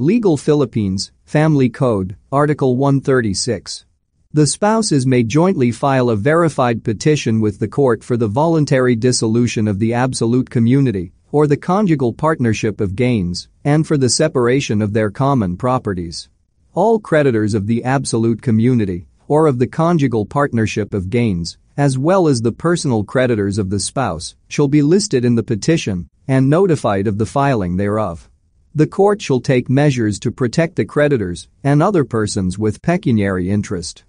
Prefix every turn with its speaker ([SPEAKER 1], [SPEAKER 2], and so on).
[SPEAKER 1] Legal Philippines, Family Code, Article 136. The spouses may jointly file a verified petition with the court for the voluntary dissolution of the absolute community or the conjugal partnership of gains and for the separation of their common properties. All creditors of the absolute community or of the conjugal partnership of gains, as well as the personal creditors of the spouse, shall be listed in the petition and notified of the filing thereof. The court shall take measures to protect the creditors and other persons with pecuniary interest.